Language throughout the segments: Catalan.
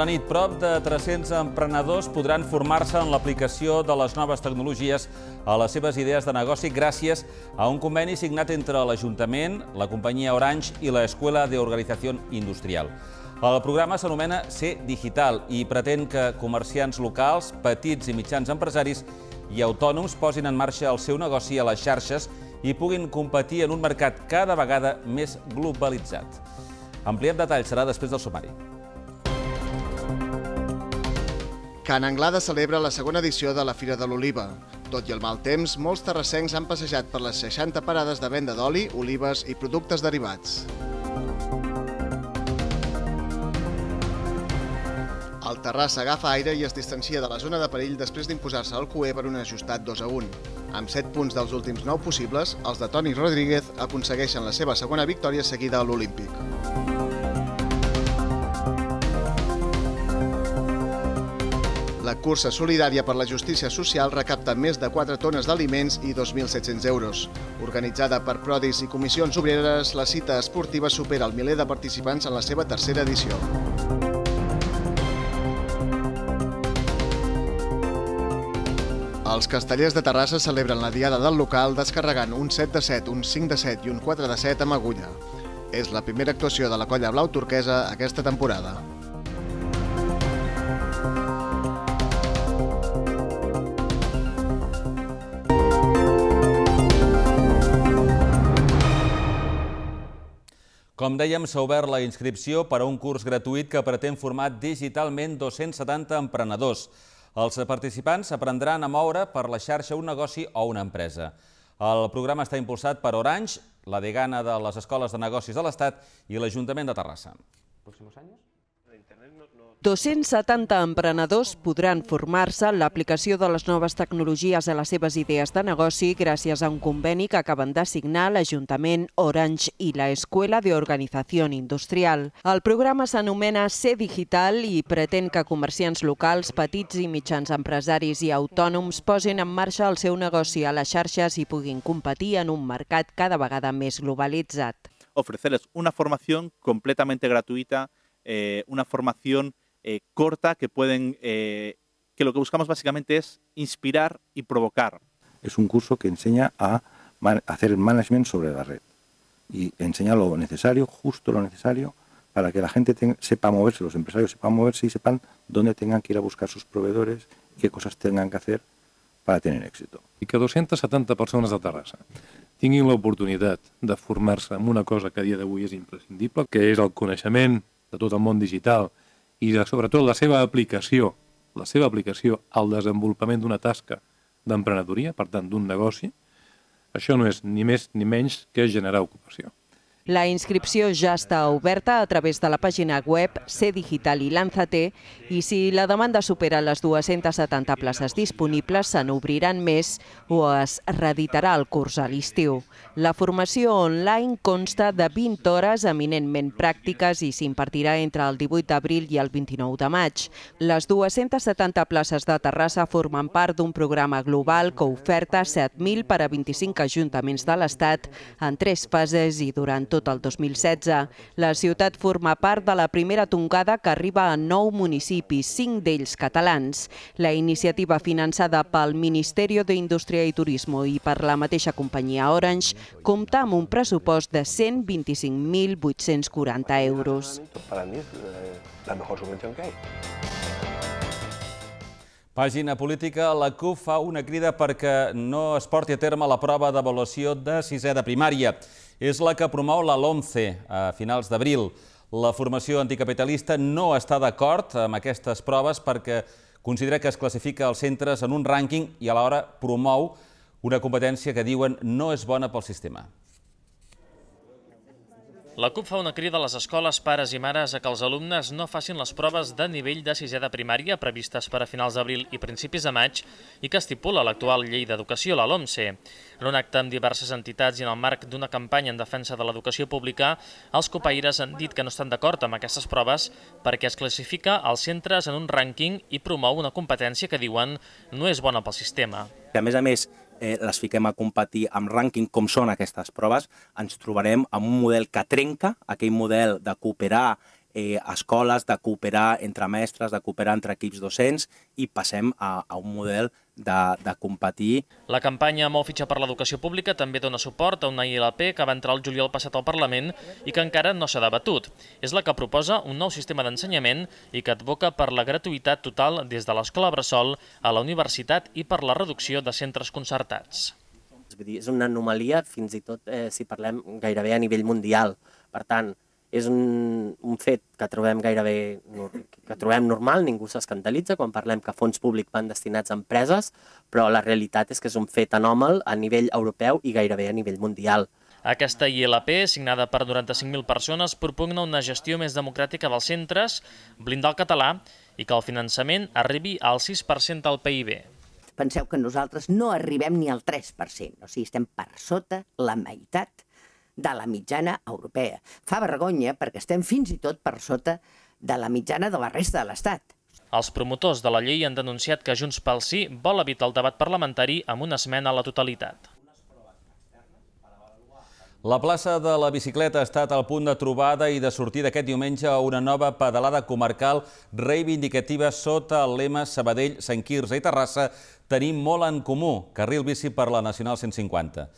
Bona nit, prop de 300 emprenedors podran formar-se en l'aplicació de les noves tecnologies a les seves idees de negoci gràcies a un conveni signat entre l'Ajuntament, la companyia Orange i la d'Organització Industrial. El programa s'anomena Ser Digital i pretén que comerciants locals, petits i mitjans empresaris i autònoms posin en marxa el seu negoci a les xarxes i puguin competir en un mercat cada vegada més globalitzat. Ampliem detalls serà després del sumari. Can Anglada celebra la segona edició de la Fira de l'Oliva. Tot i el mal temps, molts terrassencs han passejat per les 60 parades de venda d'oli, olives i productes derivats. El Terrassa agafa aire i es distancia de la zona de perill després d'imposar-se al Cué per un ajustat 2 a 1. Amb 7 punts dels últims 9 possibles, els de Toni Rodríguez aconsegueixen la seva segona victòria seguida a l'Olímpic. La cursa solidària per la justícia social recapta més de 4 tones d'aliments i 2.700 euros. Organitzada per Prodis i Comissions Obreres, la cita esportiva supera el miler de participants en la seva tercera edició. Els castellers de Terrassa celebren la diada del local descarregant un 7 de 7, un 5 de 7 i un 4 de 7 amb agulla. És la primera actuació de la colla blau turquesa aquesta temporada. Com dèiem, s'ha obert la inscripció per a un curs gratuït que pretén formar digitalment 270 emprenedors. Els participants aprendran a moure per la xarxa un negoci o una empresa. El programa està impulsat per Orange, la degana de les Escoles de Negocis de l'Estat i l'Ajuntament de Terrassa. 270 emprenedors podran formar-se en l'aplicació de les noves tecnologies a les seves idees de negoci gràcies a un conveni que acaben de signar l'Ajuntament Orange i la Escuela de Organització Industrial. El programa s'anomena C Digital i pretén que comerciants locals, petits i mitjans empresaris i autònoms posin en marxa el seu negoci a les xarxes i puguin competir en un mercat cada vegada més globalitzat. Ofrecerles una formació completamente gratuïta eh, una formación Eh, corta que pueden, eh, que lo que buscamos básicamente es inspirar y provocar. Es un curso que enseña a hacer el management sobre la red y enseña lo necesario, justo lo necesario, para que la gente sepa moverse, los empresarios sepan moverse y sepan dónde tengan que ir a buscar sus proveedores, qué cosas tengan que hacer para tener éxito. Y que 270 personas de Terrassa la oportunidad de formarse en una cosa que a de hoy es imprescindible, que es el conocimiento de todo el mundo digital i de, sobretot la seva aplicació, la seva aplicació al desenvolupament d'una tasca d'emprenedoria, per tant d'un negoci, això no és ni més ni menys que generar ocupació. La inscripció ja està oberta a través de la pàgina web C Digital i Lanzaté i si la demanda supera les 270 places disponibles, se n'obriran més o es reeditarà el curs a l'estiu. La formació online consta de 20 hores eminentment pràctiques i s'impartirà entre el 18 d'abril i el 29 de maig. Les 270 places de Terrassa formen part d'un programa global que oferta 7.000 per a 25 ajuntaments de l'Estat en tres fases i durant tot tot el 2016. La ciutat forma part de la primera tongada que arriba a nou municipis, cinc d'ells catalans. La iniciativa finançada pel Ministeri d'Indústria i Turisme i per la mateixa companyia Orange compta amb un pressupost de 125.840 euros. a mi és la millor subvenció que hi ha. Pàgina política, la CUP fa una crida perquè no es porti a terme la prova d'avaluació de sisè de primària és la que promou la LOMCE a finals d'abril. La formació anticapitalista no està d'acord amb aquestes proves perquè considera que es classifica els centres en un rànquing i alhora promou una competència que diuen no és bona pel sistema. La CUP fa una crida a les escoles, pares i mares a que els alumnes no facin les proves de nivell de sisè de primària previstes per a finals d'abril i principis de maig i que estipula l'actual llei d'educació, la LOMCE. En un acte amb diverses entitats i en el marc d'una campanya en defensa de l'educació pública, els copaires han dit que no estan d'acord amb aquestes proves perquè es classifica els centres en un rànquing i promou una competència que diuen no és bona pel sistema. A més a més, eh, les fiquem a competir amb rànquing com són aquestes proves, ens trobarem amb un model que trenca, aquell model de cooperar eh, escoles, de cooperar entre mestres, de cooperar entre equips docents i passem a, a un model de, de competir. La campanya Mou fitxa per l'educació pública també dona suport a una ILP que va entrar el juliol passat al Parlament i que encara no s'ha debatut. És la que proposa un nou sistema d'ensenyament i que advoca per la gratuïtat total des de l'escola Bressol a la universitat i per la reducció de centres concertats. dir, és una anomalia fins i tot eh, si parlem gairebé a nivell mundial. Per tant, és un, un fet que trobem gairebé que trobem normal, ningú s'escandalitza quan parlem que fons públic van destinats a empreses, però la realitat és que és un fet anòmal a nivell europeu i gairebé a nivell mundial. Aquesta ILP, signada per 95.000 persones, propugna una gestió més democràtica dels centres, blindar el català i que el finançament arribi al 6% del PIB. Penseu que nosaltres no arribem ni al 3%, o sigui, estem per sota la meitat de la mitjana europea. Fa vergonya perquè estem fins i tot per sota de la mitjana de la resta de l'Estat. Els promotors de la llei han denunciat que Junts pel Sí vol evitar el debat parlamentari amb una esmena a la totalitat. La plaça de la bicicleta ha estat el punt de trobada i de sortir d'aquest diumenge a una nova pedalada comarcal reivindicativa sota el lema Sabadell, Sant Quirze i Terrassa tenim molt en comú, carril bici per la Nacional 150.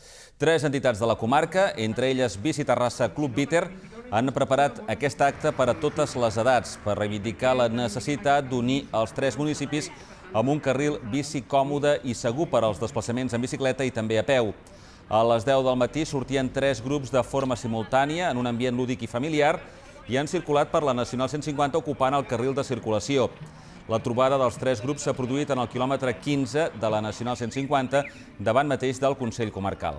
Tres entitats de la comarca, entre elles Bici Terrassa Club Viter, han preparat aquest acte per a totes les edats, per reivindicar la necessitat d'unir els tres municipis amb un carril bici còmode i segur per als desplaçaments en bicicleta i també a peu. A les 10 del matí sortien tres grups de forma simultània en un ambient lúdic i familiar i han circulat per la Nacional 150 ocupant el carril de circulació. La trobada dels tres grups s'ha produït en el quilòmetre 15 de la Nacional 150, davant mateix del Consell Comarcal.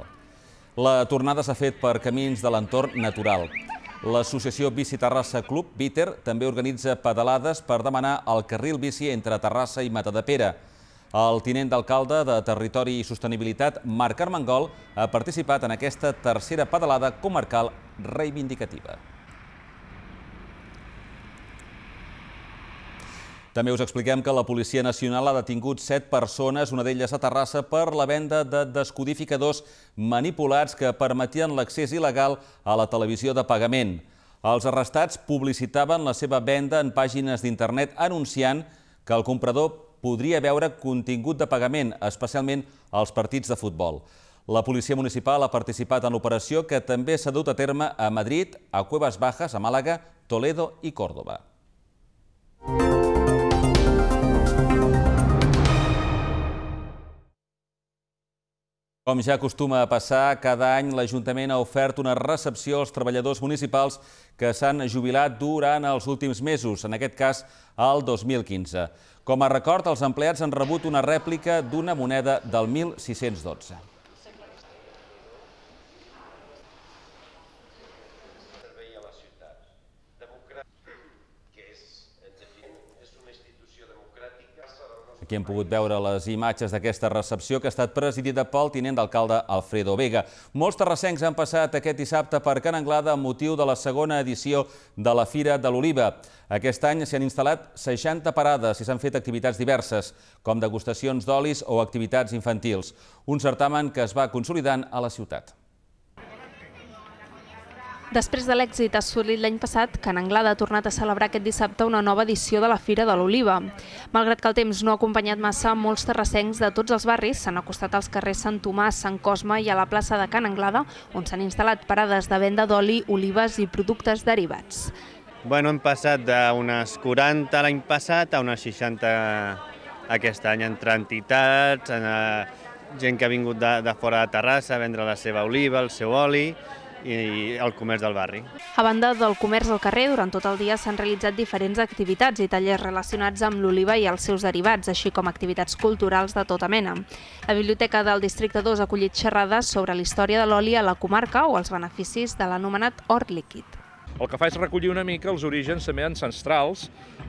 La tornada s'ha fet per camins de l'entorn natural. L'associació Bici Terrassa Club, Viter, també organitza pedalades per demanar el carril bici entre Terrassa i Matadepera. El tinent d'alcalde de Territori i Sostenibilitat, Marc Armengol, ha participat en aquesta tercera pedalada comarcal reivindicativa. També us expliquem que la Policia Nacional ha detingut set persones, una d'elles a Terrassa, per la venda de descodificadors manipulats que permetien l'accés il·legal a la televisió de pagament. Els arrestats publicitaven la seva venda en pàgines d'internet anunciant que el comprador podria veure contingut de pagament, especialment als partits de futbol. La Policia Municipal ha participat en l'operació que també s'ha dut a terme a Madrid, a Cuevas Bajas, a Màlaga, Toledo i Córdoba. Com ja acostuma a passar, cada any l'Ajuntament ha ofert una recepció als treballadors municipals que s'han jubilat durant els últims mesos, en aquest cas el 2015. Com a record, els empleats han rebut una rèplica d'una moneda del 1612. Aquí hem pogut veure les imatges d'aquesta recepció que ha estat presidida pel tinent d'alcalde Alfredo Vega. Molts terrassencs han passat aquest dissabte per Can Anglada amb motiu de la segona edició de la Fira de l'Oliva. Aquest any s'hi han instal·lat 60 parades i s'han fet activitats diverses, com degustacions d'olis o activitats infantils. Un certamen que es va consolidant a la ciutat. Després de l'èxit assolit l'any passat, Can Anglada ha tornat a celebrar aquest dissabte una nova edició de la Fira de l'Oliva. Malgrat que el temps no ha acompanyat massa, molts terrassencs de tots els barris s'han acostat als carrers Sant Tomàs, Sant Cosme i a la plaça de Can Anglada, on s'han instal·lat parades de venda d'oli, olives i productes derivats. Bueno, hem passat d'unes 40 l'any passat a unes 60 aquest any, entre entitats, en, eh, gent que ha vingut de, de fora de Terrassa a vendre la seva oliva, el seu oli, i el comerç del barri. A banda del comerç al carrer, durant tot el dia s'han realitzat diferents activitats i tallers relacionats amb l'oliva i els seus derivats, així com activitats culturals de tota mena. La Biblioteca del Districte 2 ha acollit xerrades sobre la història de l'oli a la comarca o els beneficis de l'anomenat hort líquid el que fa és recollir una mica els orígens també ancestrals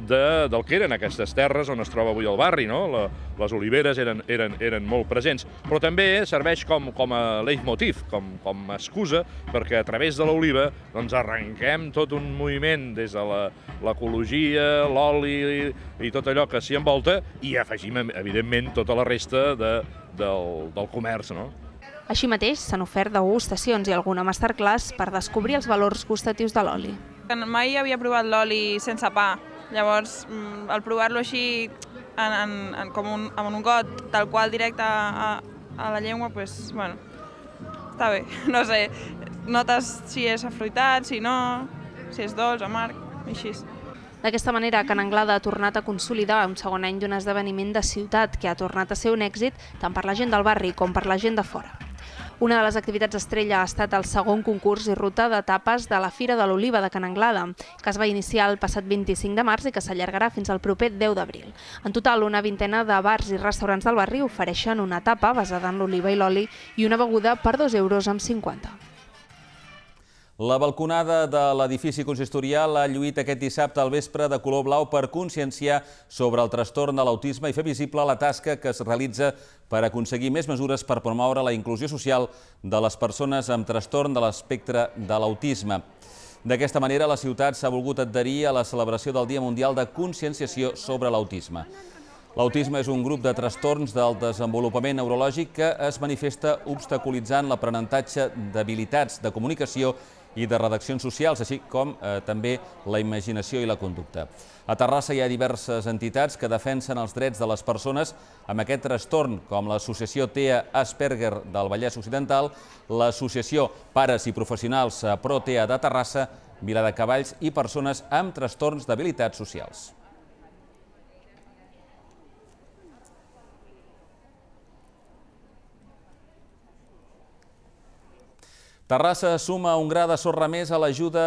de, del que eren aquestes terres on es troba avui el barri, no? La, les oliveres eren, eren, eren molt presents, però també serveix com, com a leitmotiv, com, com a excusa, perquè a través de l'oliva doncs arrenquem tot un moviment des de l'ecologia, l'oli i, i tot allò que s'hi envolta i afegim, evidentment, tota la resta de, del, del comerç, no? Així mateix, s'han ofert degustacions i alguna masterclass per descobrir els valors gustatius de l'oli. Mai havia provat l'oli sense pa, llavors mm, al provar-lo així en, en, en, com un, amb un got tal qual directe a, a la llengua, pues, bueno, està bé, no sé, notes si és afruitat, si no, si és dolç, amarg, així. D'aquesta manera, Can Anglada ha tornat a consolidar un segon any d'un esdeveniment de ciutat que ha tornat a ser un èxit tant per la gent del barri com per la gent de fora. Una de les activitats estrella ha estat el segon concurs i ruta de tapes de la Fira de l'Oliva de Can Anglada, que es va iniciar el passat 25 de març i que s'allargarà fins al proper 10 d'abril. En total, una vintena de bars i restaurants del barri ofereixen una tapa basada en l'oliva i l'oli i una beguda per 2 euros amb 50. La balconada de l'edifici consistorial ha lluït aquest dissabte al vespre de color blau per conscienciar sobre el trastorn de l'autisme i fer visible la tasca que es realitza per aconseguir més mesures per promoure la inclusió social de les persones amb trastorn de l'espectre de l'autisme. D'aquesta manera, la ciutat s'ha volgut adherir a la celebració del Dia Mundial de Conscienciació sobre l'Autisme. L'autisme és un grup de trastorns del desenvolupament neurològic que es manifesta obstaculitzant l'aprenentatge d'habilitats de comunicació i de redaccions socials, així com eh, també la imaginació i la conducta. A Terrassa hi ha diverses entitats que defensen els drets de les persones amb aquest trastorn, com l'associació TEA Asperger del Vallès Occidental, l'associació Pares i Professionals Pro TEA de Terrassa, Vila de Cavalls i persones amb trastorns d'habilitats socials. Terrassa suma un gra de sorra més a l'ajuda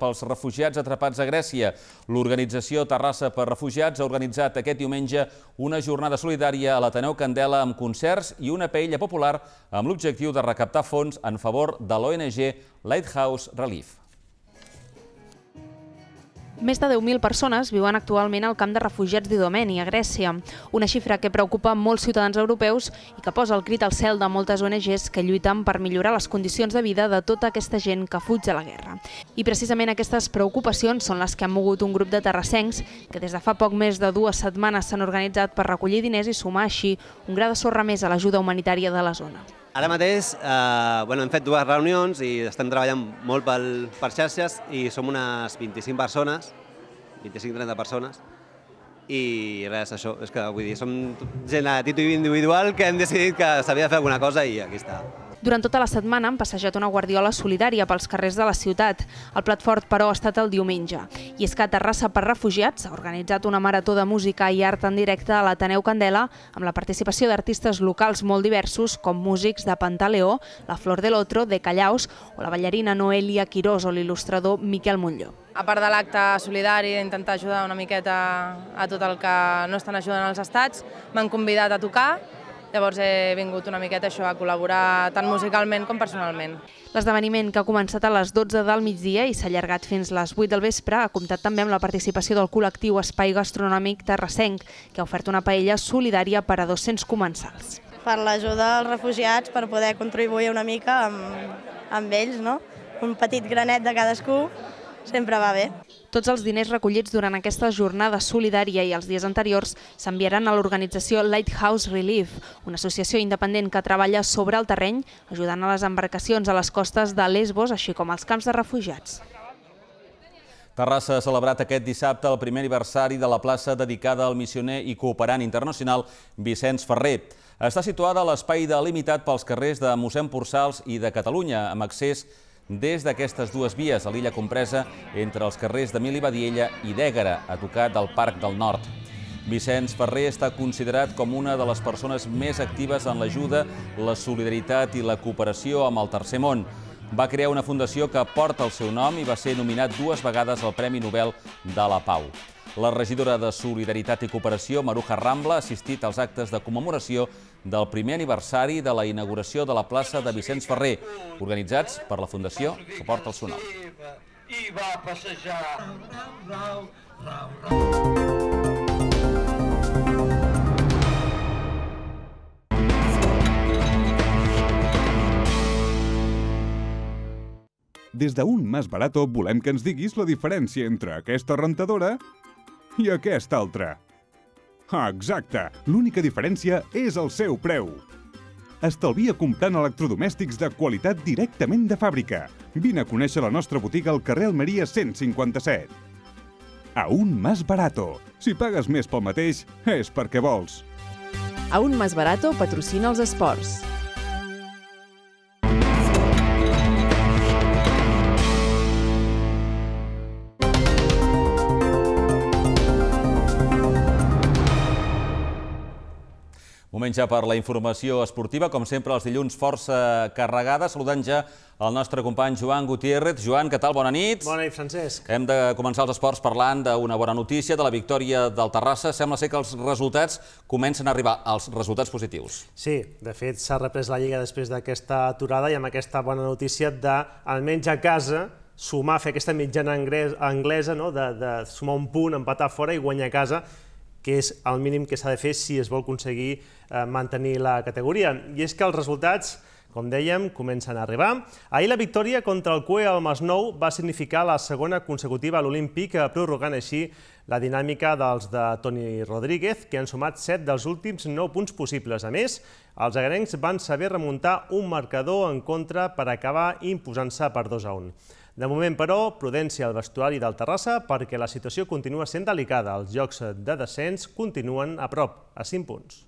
pels refugiats atrapats a Grècia. L'organització Terrassa per Refugiats ha organitzat aquest diumenge una jornada solidària a l'Ateneu Candela amb concerts i una paella popular amb l'objectiu de recaptar fons en favor de l'ONG Lighthouse Relief. Més de 10.000 persones viuen actualment al camp de refugiats d'Idomeni, a Grècia, una xifra que preocupa molts ciutadans europeus i que posa el crit al cel de moltes ONGs que lluiten per millorar les condicions de vida de tota aquesta gent que fuig de la guerra. I precisament aquestes preocupacions són les que han mogut un grup de terrassencs que des de fa poc més de dues setmanes s'han organitzat per recollir diners i sumar així un gra de sorra més a l'ajuda humanitària de la zona. Ara mateix eh, bueno, hem fet dues reunions i estem treballant molt pel, per xarxes i som unes 25 persones, 25-30 persones, i res, això, és que vull dir, som gent a títol individual que hem decidit que s'havia de fer alguna cosa i aquí està. Durant tota la setmana han passejat una guardiola solidària pels carrers de la ciutat. El plat fort, però, ha estat el diumenge. I és que a Terrassa per Refugiats ha organitzat una marató de música i art en directe a l'Ateneu Candela amb la participació d'artistes locals molt diversos com músics de Pantaleó, la Flor de l'Otro, de Callaus o la ballarina Noelia Quirós o l'il·lustrador Miquel Montlló. A part de l'acte solidari, d'intentar ajudar una miqueta a tot el que no estan ajudant els estats, m'han convidat a tocar Llavors he vingut una miqueta això a col·laborar tant musicalment com personalment. L'esdeveniment, que ha començat a les 12 del migdia i s'ha allargat fins les 8 del vespre, ha comptat també amb la participació del col·lectiu Espai Gastronòmic Terrassenc, que ha ofert una paella solidària per a 200 comensals. Per l'ajuda als refugiats, per poder contribuir una mica amb, amb ells, no? un petit granet de cadascú sempre va bé. Tots els diners recollits durant aquesta jornada solidària i els dies anteriors s'enviaran a l'organització Lighthouse Relief, una associació independent que treballa sobre el terreny, ajudant a les embarcacions a les costes de Lesbos, així com als camps de refugiats. Terrassa ha celebrat aquest dissabte el primer aniversari de la plaça dedicada al missioner i cooperant internacional Vicenç Ferrer. Està situada a l'espai delimitat pels carrers de mossèn Porçals i de Catalunya, amb accés a des d'aquestes dues vies a l'illa compresa entre els carrers d'Emili Badiella i d'Ègara, a tocar del Parc del Nord. Vicenç Ferrer està considerat com una de les persones més actives en l'ajuda, la solidaritat i la cooperació amb el Tercer Món. Va crear una fundació que porta el seu nom i va ser nominat dues vegades al Premi Nobel de la Pau. La regidora de Solidaritat i Cooperació, Maruja Rambla, ha assistit als actes de commemoració del primer aniversari de la inauguració de la plaça de Vicenç Ferrer, organitzats per la Fundació Suport al Sonor. I va passejar. Des d'un Mas Barato volem que ens diguis la diferència entre aquesta rentadora i aquest altre. Ah, exacte, l'única diferència és el seu preu. Estalvia comprant electrodomèstics de qualitat directament de fàbrica. Vine a conèixer la nostra botiga al carrer Almeria 157. Aún más barato. Si pagues més pel mateix, és perquè vols. Aún más barato patrocina els esports. Moment ja per la informació esportiva, com sempre els dilluns força carregada. Saludant ja el nostre company Joan Gutiérrez. Joan, què tal? Bona nit. Bona nit, Francesc. Hem de començar els esports parlant d'una bona notícia, de la victòria del Terrassa. Sembla ser que els resultats comencen a arribar, els resultats positius. Sí, de fet s'ha reprès la Lliga després d'aquesta aturada i amb aquesta bona notícia de, almenys a casa, sumar, fer aquesta mitjana anglesa, no? de, de sumar un punt, empatar fora i guanyar a casa, que és el mínim que s'ha de fer si es vol aconseguir eh, mantenir la categoria. I és que els resultats com dèiem, comencen a arribar. Ahir la victòria contra el CUE al Masnou va significar la segona consecutiva a l'Olímpic, eh, prorrogant així la dinàmica dels de Toni Rodríguez, que han sumat 7 dels últims 9 punts possibles. A més, els agarencs van saber remuntar un marcador en contra per acabar imposant-se per 2 a 1. De moment, però, prudència al vestuari del Terrassa perquè la situació continua sent delicada. Els jocs de descens continuen a prop, a 5 punts.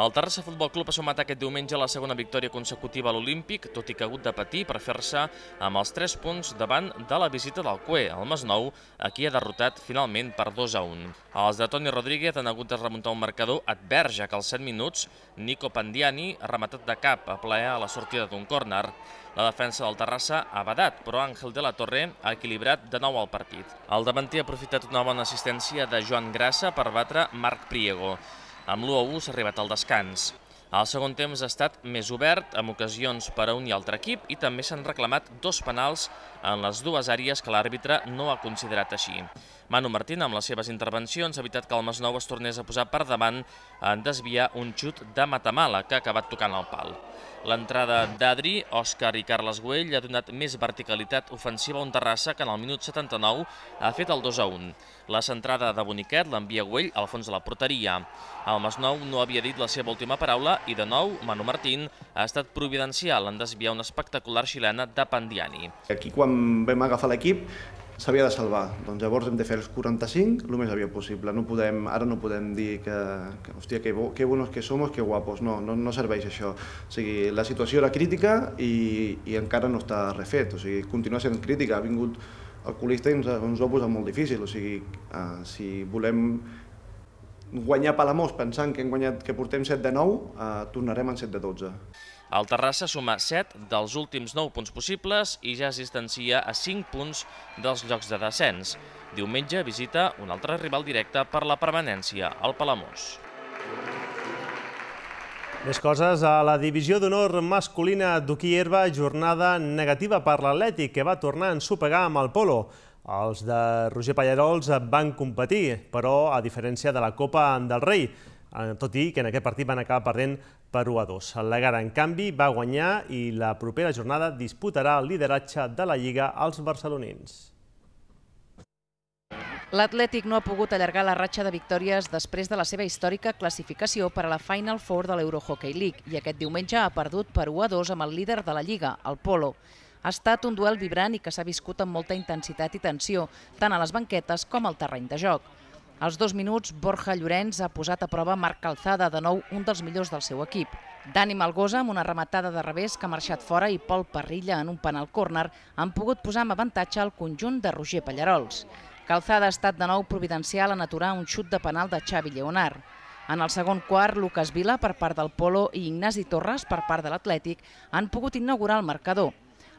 El Terrassa Futbol Club ha sumat aquest diumenge la segona victòria consecutiva a l'Olímpic, tot i que ha hagut de patir per fer-se amb els 3 punts davant de la visita del CUE, el Masnou, a qui ha derrotat finalment per 2 a 1. Els de Toni Rodríguez han hagut de remuntar un marcador advers, ja que als 7 minuts Nico Pandiani ha rematat de cap a plaer a la sortida d'un córner. La defensa del Terrassa ha badat, però Àngel de la Torre ha equilibrat de nou el partit. El davanter ha aprofitat una bona assistència de Joan Grassa per batre Marc Priego. Amb l'1-1 s'ha arribat al descans. El segon temps ha estat més obert, amb ocasions per a un i altre equip, i també s'han reclamat dos penals en les dues àrees que l'àrbitre no ha considerat així. Manu Martín, amb les seves intervencions, ha evitat que el Masnou es tornés a posar per davant en desviar un xut de Matamala, que ha acabat tocant el pal. L'entrada d'Adri, Òscar i Carles Güell ha donat més verticalitat ofensiva a un Terrassa que en el minut 79 ha fet el 2 a 1. La centrada de Boniquet l'envia Güell al fons de la porteria. El Masnou no havia dit la seva última paraula i, de nou, Manu Martín ha estat providencial en desviar una espectacular xilena de Pandiani. Aquí, quan vam agafar l'equip, s'havia de salvar. Doncs llavors hem de fer els 45 el més aviat possible. No podem, ara no podem dir que, que hòstia, que, bo, que bonos que somos, que guapos. No, no, no serveix això. O sigui, la situació era crítica i, i encara no està refet. O sigui, continua sent crítica. Ha vingut el colista ens, ens ho ha posat molt difícil, o sigui, eh, si volem guanyar Palamós pensant que hem guanyat que portem 7 de 9, eh, tornarem en 7 de 12. El Terrassa suma 7 dels últims 9 punts possibles i ja es distancia a 5 punts dels llocs de descens. Diumenge visita un altre rival directe per la permanència, el Palamós. Més coses a la divisió d'honor masculina d'Uquí herba, jornada negativa per l'Atlètic, que va tornar a ensopegar amb el polo. Els de Roger Pallarols van competir, però a diferència de la Copa del Rei, eh, tot i que en aquest partit van acabar perdent per 1 a 2. El Legar, en canvi, va guanyar i la propera jornada disputarà el lideratge de la Lliga als barcelonins. L'Atlètic no ha pogut allargar la ratxa de victòries després de la seva històrica classificació per a la Final Four de l'Eurohockey League i aquest diumenge ha perdut per 1 a 2 amb el líder de la Lliga, el Polo. Ha estat un duel vibrant i que s'ha viscut amb molta intensitat i tensió, tant a les banquetes com al terreny de joc. Als dos minuts, Borja Llorenç ha posat a prova Marc Calzada, de nou un dels millors del seu equip. Dani Malgosa, amb una rematada de revés que ha marxat fora, i Pol Parrilla, en un penal córner, han pogut posar en avantatge el conjunt de Roger Pallarols. Calzada ha estat de nou providencial en aturar un xut de penal de Xavi Lleonard. En el segon quart, Lucas Vila per part del Polo i Ignasi Torres per part de l'Atlètic han pogut inaugurar el marcador.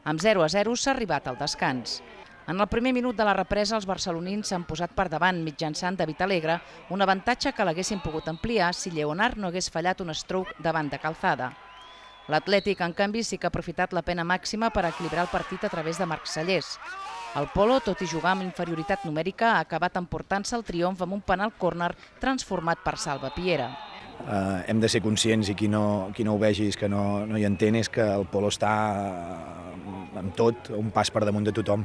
Amb 0 a 0 s'ha arribat al descans. En el primer minut de la represa, els barcelonins s'han posat per davant mitjançant David Alegre, un avantatge que l'haguessin pogut ampliar si Lleonard no hagués fallat un stroke davant de calzada. L'Atlètic, en canvi, sí que ha aprofitat la pena màxima per equilibrar el partit a través de Marc Sallés. El Polo, tot i jugar amb inferioritat numèrica, ha acabat emportant-se el triomf amb un penal córner transformat per Salva Piera. Eh, hem de ser conscients, i qui no, qui no és vegis, que no, no hi entén, és que el Polo està eh, amb tot, un pas per damunt de tothom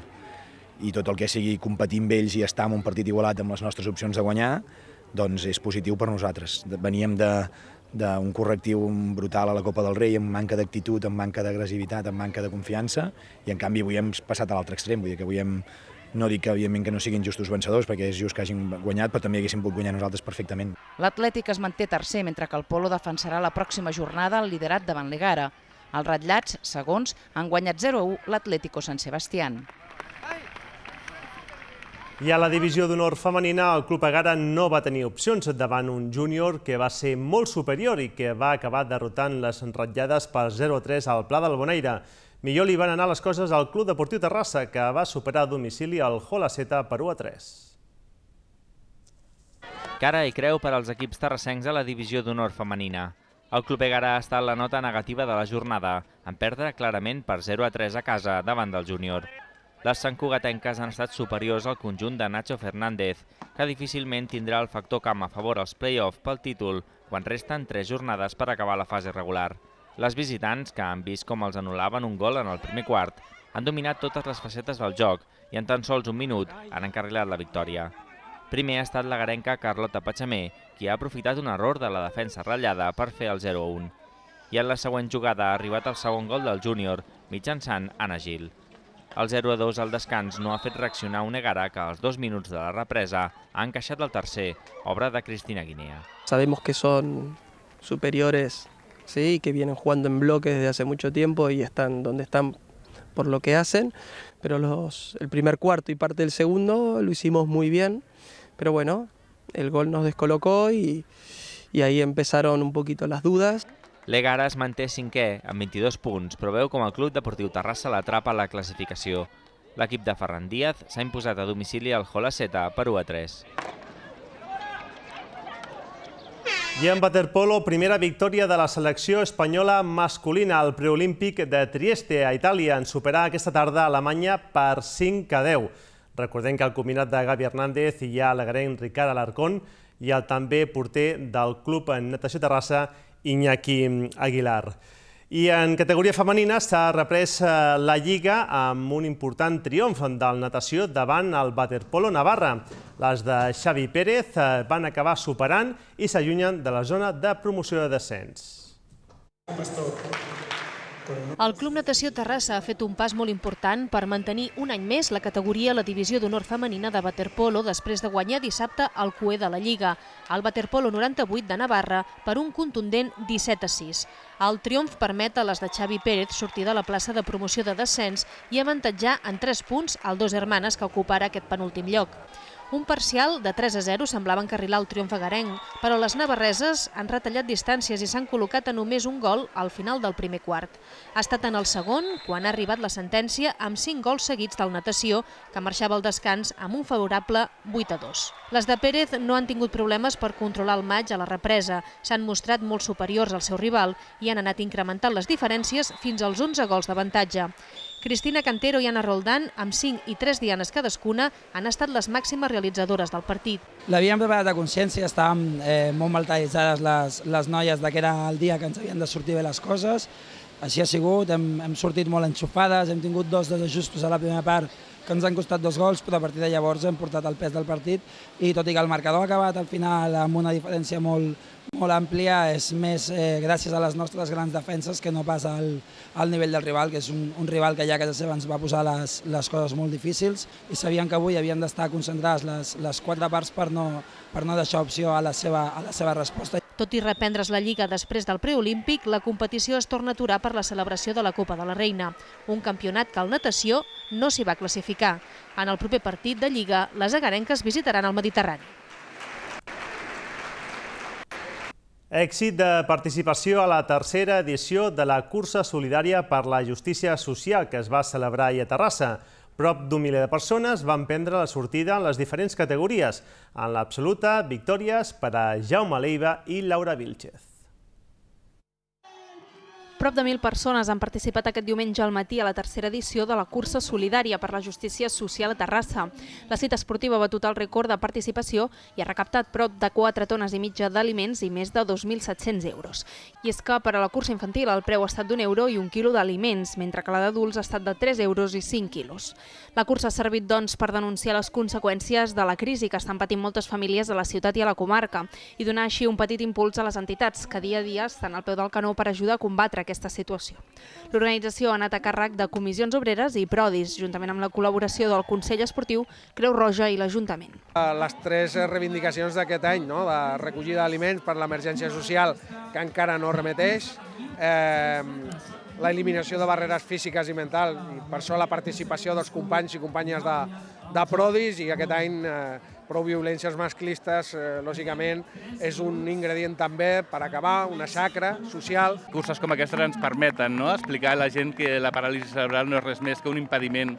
i tot el que sigui competir amb ells i estar en un partit igualat amb les nostres opcions de guanyar, doncs és positiu per nosaltres. Veníem de, d'un correctiu brutal a la Copa del Rei, amb manca d'actitud, amb manca d'agressivitat, amb manca de confiança, i en canvi avui hem passat a l'altre extrem, vull dir que avui hem, no dic que, evidentment, que no siguin justos vencedors, perquè és just que hagin guanyat, però també haguéssim pogut guanyar nosaltres perfectament. L'Atlètic es manté tercer, mentre que el Polo defensarà la pròxima jornada el liderat davant l'Egara. Els ratllats, segons, han guanyat 0-1 l'Atlético San Sebastián. I a la divisió d'honor femenina, el Club Agara no va tenir opcions davant un júnior que va ser molt superior i que va acabar derrotant les ratllades per 0-3 al Pla del Bonaire. Millor li van anar les coses al Club Deportiu Terrassa, que va superar a domicili el Holaceta per 1-3. Cara i creu per als equips terrassencs a la divisió d'honor femenina. El Club Egara ha estat la nota negativa de la jornada, en perdre clarament per 0 a 3 a casa davant del júnior les santcugatenques han estat superiors al conjunt de Nacho Fernández, que difícilment tindrà el factor camp a favor als play-off pel títol quan resten tres jornades per acabar la fase regular. Les visitants, que han vist com els anul·laven un gol en el primer quart, han dominat totes les facetes del joc i en tan sols un minut han encarrilat la victòria. Primer ha estat la garenca Carlota Patxamé, qui ha aprofitat un error de la defensa ratllada per fer el 0-1. I en la següent jugada ha arribat el segon gol del júnior mitjançant Anna Gil. Al 0-2 al descans no ha fet reaccionar una gara que los dos minutos de la represa ha encaixat al tercer, obra de Cristina Guinea. Sabemos que son superiores, sí, que vienen jugando en bloques desde hace mucho tiempo y están donde están por lo que hacen, pero los, el primer cuarto y parte del segundo lo hicimos muy bien, pero bueno, el gol nos descolocó y, y ahí empezaron un poquito las dudas. L'Egara es manté cinquè, amb 22 punts, però veu com el Club Deportiu Terrassa l'atrapa a la classificació. L'equip de Ferran Díaz s'ha imposat a domicili al Jolaceta per 1 a 3. I en waterpolo, primera victòria de la selecció espanyola masculina al preolímpic de Trieste, a Itàlia, en superar aquesta tarda a Alemanya per 5 a 10. Recordem que el combinat de Gavi Hernández i ja l'agrenc Ricard Alarcón i el també porter del Club Natació Terrassa, Iñaki Aguilar. I en categoria femenina s'ha reprès eh, la Lliga amb un important triomf del natació davant el Waterpolo Navarra. Les de Xavi Pérez eh, van acabar superant i s'allunyen de la zona de promoció de descens. El Club Natació Terrassa ha fet un pas molt important per mantenir un any més la categoria a la divisió d'honor femenina de waterpolo després de guanyar dissabte el coe de la Lliga, el waterpolo 98 de Navarra, per un contundent 17 a 6. El triomf permet a les de Xavi Pérez sortir de la plaça de promoció de descens i avantatjar en 3 punts el dos hermanes que ocuparà aquest penúltim lloc. Un parcial de 3 a 0 semblava encarrilar el triomf agarenc, però les navarreses han retallat distàncies i s'han col·locat a només un gol al final del primer quart. Ha estat en el segon quan ha arribat la sentència amb 5 gols seguits del natació, que marxava al descans amb un favorable 8 a 2. Les de Pérez no han tingut problemes per controlar el maig a la represa, s'han mostrat molt superiors al seu rival i han anat incrementant les diferències fins als 11 gols d'avantatge. Cristina Cantero i Anna Roldán, amb 5 i 3 dianes cadascuna, han estat les màximes realitzadores del partit. L'havíem preparat a consciència, estàvem eh, molt maltallitzades les, les noies de que era el dia que ens havien de sortir bé les coses. Així ha sigut, hem, hem sortit molt enxufades, hem tingut dos desajustos a la primera part que ens han costat dos gols, però a partir de llavors hem portat el pes del partit i tot i que el marcador ha acabat al final amb una diferència molt, molt àmplia, és més eh, gràcies a les nostres grans defenses que no pas al, al nivell del rival, que és un, un rival que ja a casa seva ens va posar les, les coses molt difícils i sabien que avui havien d'estar concentrats les, les quatre parts per no, per no deixar opció a la seva, a la seva resposta. Tot i reprendre's la Lliga després del preolímpic, la competició es torna a aturar per la celebració de la Copa de la Reina, un campionat que al natació no s'hi va classificar. En el proper partit de Lliga, les agarenques visitaran el Mediterrani. Èxit de participació a la tercera edició de la Cursa Solidària per la Justícia Social que es va celebrar ahir a Terrassa. Prop d'un miler de persones van prendre la sortida en les diferents categories, en l'absoluta, victòries per a Jaume Leiva i Laura Vilchez. Prop de 1.000 persones han participat aquest diumenge al matí a la tercera edició de la cursa solidària per la justícia social a Terrassa. La cita esportiva va el record de participació i ha recaptat prop de 4 tones i mitja d'aliments i més de 2.700 euros. I és que per a la cursa infantil el preu ha estat d'un euro i un quilo d'aliments, mentre que la d'adults ha estat de 3 euros i 5 quilos. La cursa ha servit, doncs, per denunciar les conseqüències de la crisi que estan patint moltes famílies a la ciutat i a la comarca i donar així un petit impuls a les entitats que dia a dia estan al peu del canó per ajudar a combatre aquesta situació. L'organització ha anat a càrrec de comissions obreres i prodis, juntament amb la col·laboració del Consell Esportiu, Creu Roja i l'Ajuntament. Les tres reivindicacions d'aquest any, no? de recollida d'aliments per l'emergència social, que encara no remeteix, eh, eliminació de barreres físiques i mentals, i per això la participació dels companys i companyes de, de Prodis, i aquest any eh, prou violències masclistes, eh, lògicament, és un ingredient també per acabar, una sacra social. Curses com aquestes ens permeten no? explicar a la gent que la paràlisi cerebral no és res més que un impediment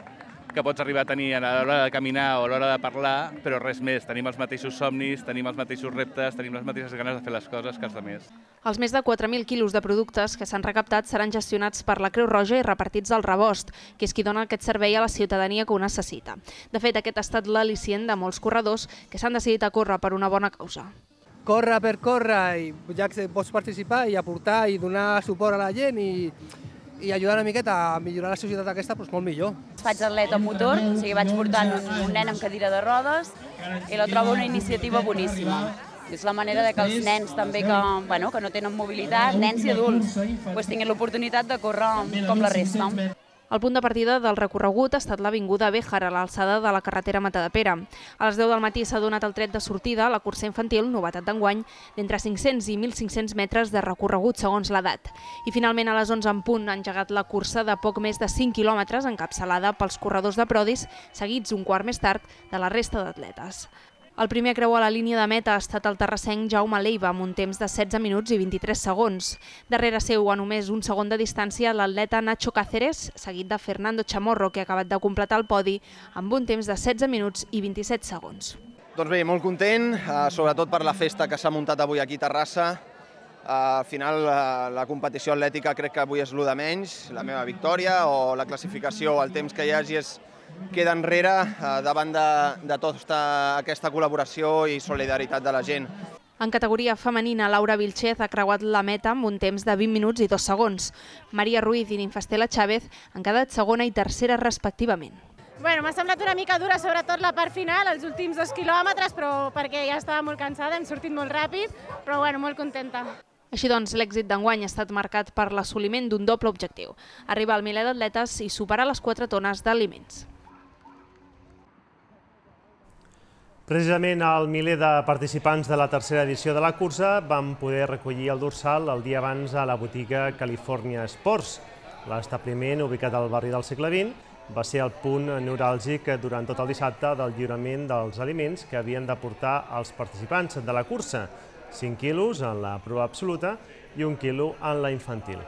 que pots arribar a tenir a l'hora de caminar o a l'hora de parlar, però res més. Tenim els mateixos somnis, tenim els mateixos reptes, tenim les mateixes ganes de fer les coses que els altres. Els més de 4.000 quilos de productes que s'han recaptat seran gestionats per la Creu Roja i repartits al rebost, que és qui dona aquest servei a la ciutadania que ho necessita. De fet, aquest ha estat l'al·licient de molts corredors que s'han decidit a córrer per una bona causa. Corre per córrer, i ja que pots participar i aportar i donar suport a la gent i i ajudar una miqueta a millorar la societat aquesta, doncs molt millor. Faig atleta amb motor, o sigui, vaig portant un, nen amb cadira de rodes i la trobo una iniciativa boníssima. És la manera de que els nens també que, bueno, que no tenen mobilitat, nens i adults, pues, tinguin l'oportunitat de córrer com la resta. El punt de partida del recorregut ha estat l'Avinguda Béjar, a l'alçada de la carretera de Pere. A les 10 del matí s'ha donat el tret de sortida a la cursa infantil, novetat d'enguany, d'entre 500 i 1.500 metres de recorregut segons l'edat. I finalment a les 11 en punt ha engegat la cursa de poc més de 5 quilòmetres encapçalada pels corredors de Prodis, seguits un quart més tard de la resta d'atletes. El primer creu a la línia de meta ha estat el terrassenc Jaume Leiva amb un temps de 16 minuts i 23 segons. Darrere seu, a només un segon de distància, l'atleta Nacho Cáceres, seguit de Fernando Chamorro, que ha acabat de completar el podi amb un temps de 16 minuts i 27 segons. Doncs bé, molt content, eh, sobretot per la festa que s'ha muntat avui aquí a Terrassa. Eh, al final, eh, la competició atlètica crec que avui és el de menys, la meva victòria o la classificació o el temps que hi hagi és queda enrere eh, davant de, de tota aquesta col·laboració i solidaritat de la gent. En categoria femenina, Laura Vilchez ha creuat la meta amb un temps de 20 minuts i 2 segons. Maria Ruiz i Ninfestela Chávez han quedat segona i tercera respectivament. Bueno, m'ha semblat una mica dura, sobretot la part final, els últims dos quilòmetres, però perquè ja estava molt cansada, hem sortit molt ràpid, però bueno, molt contenta. Així doncs, l'èxit d'enguany ha estat marcat per l'assoliment d'un doble objectiu, arribar al miler d'atletes i superar les 4 tones d'aliments. Precisament el miler de participants de la tercera edició de la cursa van poder recollir el dorsal el dia abans a la botiga California Sports. L'establiment, ubicat al barri del segle XX, va ser el punt neuràlgic durant tot el dissabte del lliurament dels aliments que havien de portar els participants de la cursa, 5 quilos en la prova absoluta i 1 quilo en la infantil.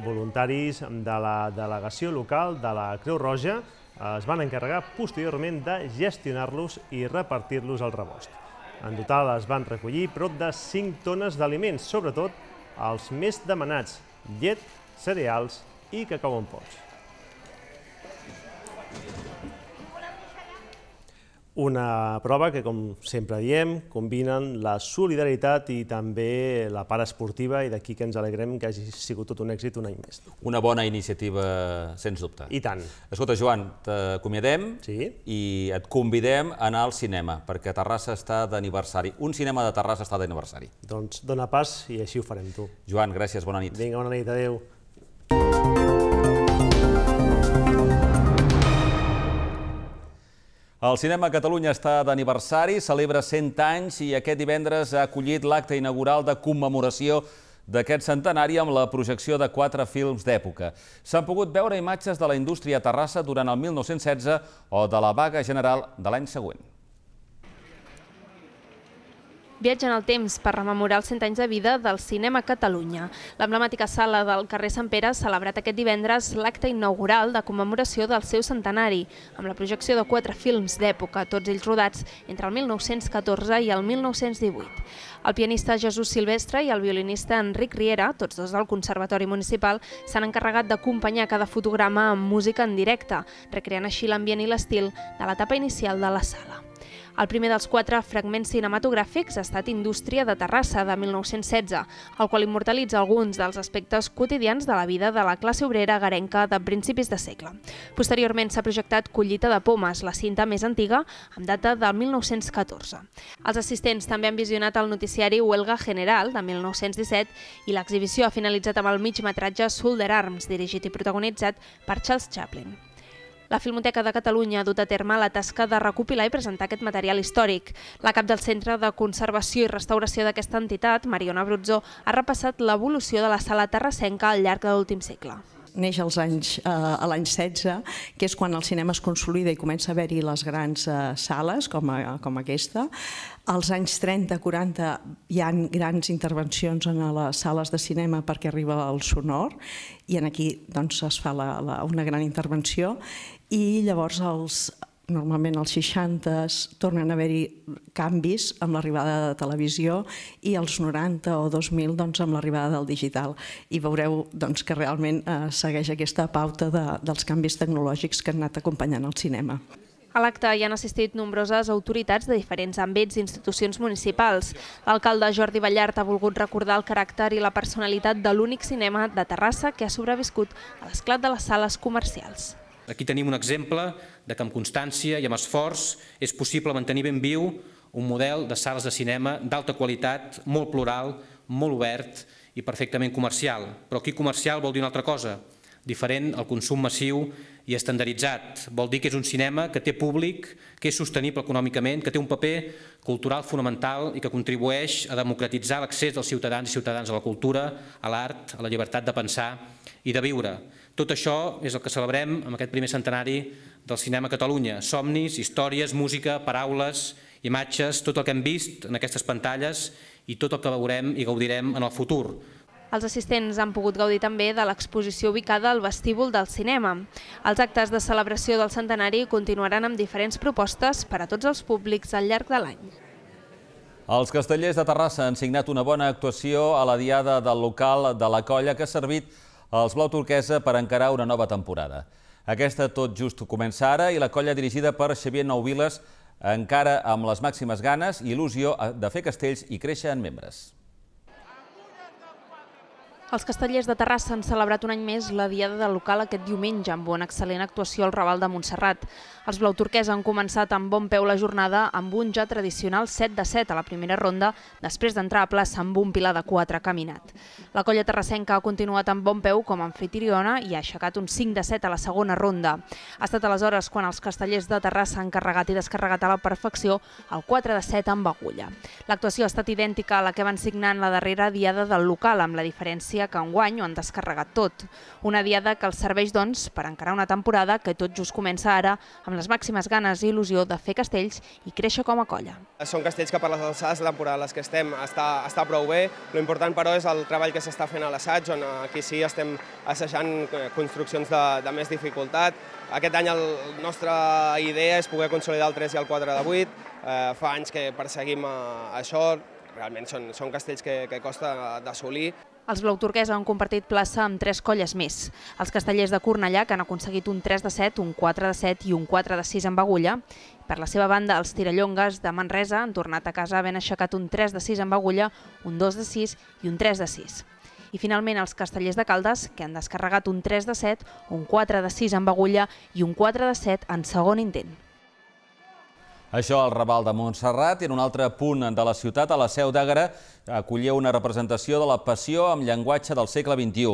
Voluntaris de la delegació local de la Creu Roja es van encarregar posteriorment de gestionar-los i repartir-los al rebost. En total es van recollir prop de 5 tones d'aliments, sobretot els més demanats, llet, cereals i cacau en pols. Una prova que, com sempre diem, combinen la solidaritat i també la part esportiva i d'aquí que ens alegrem que hagi sigut tot un èxit un any més. Una bona iniciativa, sens dubte. I tant. Escolta, Joan, t'acomiadem sí? i et convidem a anar al cinema, perquè Terrassa està d'aniversari. Un cinema de Terrassa està d'aniversari. Doncs dona pas i així ho farem tu. Joan, gràcies, bona nit. Vinga, bona nit, adeu. El Cinema Catalunya està d'aniversari, celebra 100 anys i aquest divendres ha acollit l'acte inaugural de commemoració d'aquest centenari amb la projecció de quatre films d'època. S'han pogut veure imatges de la indústria a Terrassa durant el 1916 o de la vaga general de l'any següent viatge en el temps per rememorar els 100 anys de vida del cinema Catalunya. L'emblemàtica sala del carrer Sant Pere ha celebrat aquest divendres l'acte inaugural de commemoració del seu centenari, amb la projecció de quatre films d'època, tots ells rodats entre el 1914 i el 1918. El pianista Jesús Silvestre i el violinista Enric Riera, tots dos del Conservatori Municipal, s'han encarregat d'acompanyar cada fotograma amb música en directe, recreant així l'ambient i l'estil de l'etapa inicial de la sala. El primer dels quatre fragments cinematogràfics ha estat Indústria de Terrassa, de 1916, el qual immortalitza alguns dels aspectes quotidians de la vida de la classe obrera garenca de principis de segle. Posteriorment s'ha projectat Collita de Pomes, la cinta més antiga, amb data del 1914. Els assistents també han visionat el noticiari Huelga General, de 1917, i l'exhibició ha finalitzat amb el mig metratge Solder Arms, dirigit i protagonitzat per Charles Chaplin. La Filmoteca de Catalunya ha dut a terme la tasca de recopilar i presentar aquest material històric. La cap del Centre de Conservació i Restauració d'aquesta entitat, Mariona Brutzó, ha repassat l'evolució de la sala terrassenca al llarg de l'últim segle neix als anys, eh, a l'any 16, que és quan el cinema es consolida i comença a haver-hi les grans eh, sales, com, a, com aquesta. Als anys 30-40 hi han grans intervencions en les sales de cinema perquè arriba el sonor i en aquí doncs, es fa la, la, una gran intervenció i llavors els, normalment als 60 tornen a haver-hi canvis amb l'arribada de televisió i als 90 o 2000 doncs, amb l'arribada del digital. I veureu doncs, que realment eh, segueix aquesta pauta de, dels canvis tecnològics que han anat acompanyant el cinema. A l'acte hi han assistit nombroses autoritats de diferents àmbits i institucions municipals. L'alcalde Jordi Ballart ha volgut recordar el caràcter i la personalitat de l'únic cinema de Terrassa que ha sobreviscut a l'esclat de les sales comercials. Aquí tenim un exemple de que amb constància i amb esforç és possible mantenir ben viu un model de sales de cinema d'alta qualitat, molt plural, molt obert i perfectament comercial. Però aquí comercial vol dir una altra cosa, diferent al consum massiu i estandarditzat. Vol dir que és un cinema que té públic, que és sostenible econòmicament, que té un paper cultural fonamental i que contribueix a democratitzar l'accés dels ciutadans i ciutadans a la cultura, a l'art, a la llibertat de pensar i de viure. Tot això és el que celebrem amb aquest primer centenari del cinema a Catalunya. Somnis, històries, música, paraules, imatges, tot el que hem vist en aquestes pantalles i tot el que veurem i gaudirem en el futur. Els assistents han pogut gaudir també de l'exposició ubicada al vestíbul del cinema. Els actes de celebració del centenari continuaran amb diferents propostes per a tots els públics al llarg de l'any. Els castellers de Terrassa han signat una bona actuació a la diada del local de la colla que ha servit els Blau Turquesa per encarar una nova temporada. Aquesta tot just comença ara i la colla dirigida per Xavier Nouviles encara amb les màximes ganes i il·lusió de fer castells i créixer en membres. Els castellers de Terrassa han celebrat un any més la Diada del Local aquest diumenge amb una excel·lent actuació al Raval de Montserrat. Els blauturquers han començat amb bon peu la jornada amb un ja tradicional 7 de 7 a la primera ronda, després d'entrar a plaça amb un pilar de 4 caminat. La colla terrassenca ha continuat amb bon peu com a anfitriona i ha aixecat un 5 de 7 a la segona ronda. Ha estat aleshores quan els castellers de Terrassa han carregat i descarregat a la perfecció el 4 de 7 amb agulla. L'actuació ha estat idèntica a la que van signar en la darrera Diada del Local, amb la diferència anuncia que enguany ho han descarregat tot. Una diada que els serveix, doncs, per encarar una temporada que tot just comença ara amb les màximes ganes i il·lusió de fer castells i créixer com a colla. Són castells que per les alçades de temporada les que estem està, està prou bé. Lo important, però, és el treball que s'està fent a l'assaig, on aquí sí estem assajant eh, construccions de, de més dificultat. Aquest any el, la nostra idea és poder consolidar el 3 i el 4 de 8. Eh, fa anys que perseguim eh, això, realment són, són castells que, que costa d'assolir. Els Blau Turquès han compartit plaça amb tres colles més. Els castellers de Cornellà, que han aconseguit un 3 de 7, un 4 de 7 i un 4 de 6 amb agulla. Per la seva banda, els tirallongues de Manresa han tornat a casa havent aixecat un 3 de 6 amb agulla, un 2 de 6 i un 3 de 6. I finalment els castellers de Caldes, que han descarregat un 3 de 7, un 4 de 6 amb agulla i un 4 de 7 en segon intent. Això al Raval de Montserrat i en un altre punt de la ciutat, a la Seu d'Àgara, acollia una representació de la passió amb llenguatge del segle XXI.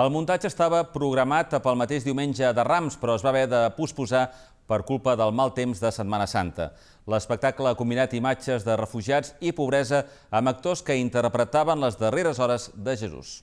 El muntatge estava programat pel mateix diumenge de Rams, però es va haver de posposar per culpa del mal temps de Setmana Santa. L'espectacle ha combinat imatges de refugiats i pobresa amb actors que interpretaven les darreres hores de Jesús.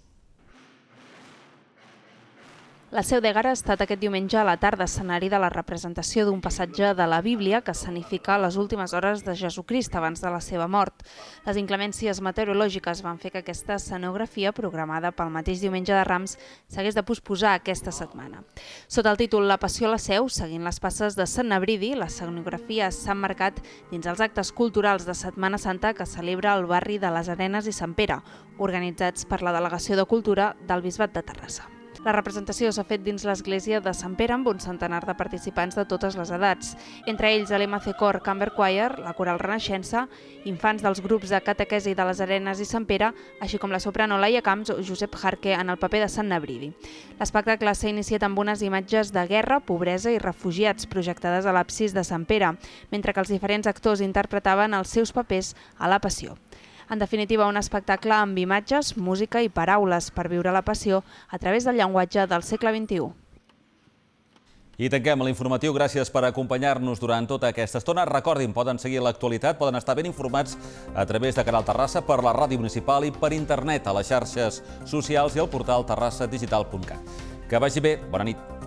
La Seu de Gara ha estat aquest diumenge a la tarda escenari de la representació d'un passatge de la Bíblia que escenifica les últimes hores de Jesucrist abans de la seva mort. Les inclemències meteorològiques van fer que aquesta escenografia, programada pel mateix diumenge de Rams, s'hagués de posposar aquesta setmana. Sota el títol La passió a la Seu, seguint les passes de Sant Nebridi, l'escenografia s'ha marcat dins els actes culturals de Setmana Santa que celebra el barri de les Arenes i Sant Pere, organitzats per la Delegació de Cultura del Bisbat de Terrassa. La representació s'ha fet dins l'església de Sant Pere amb un centenar de participants de totes les edats, entre ells l'MC Cor Camber Choir, la Coral Renaixença, infants dels grups de catequesi de les Arenes i Sant Pere, així com la soprano Laia Camps o Josep Jarque en el paper de Sant Nebridi. L'espectacle s'ha iniciat amb unes imatges de guerra, pobresa i refugiats projectades a l'absis de Sant Pere, mentre que els diferents actors interpretaven els seus papers a la passió. En definitiva, un espectacle amb imatges, música i paraules per viure la passió a través del llenguatge del segle XXI. I tanquem l'informatiu. Gràcies per acompanyar-nos durant tota aquesta estona. Recordin, poden seguir l'actualitat, poden estar ben informats a través de Canal Terrassa, per la ràdio municipal i per internet, a les xarxes socials i al portal terrassadigital.cat. Que vagi bé, bona nit.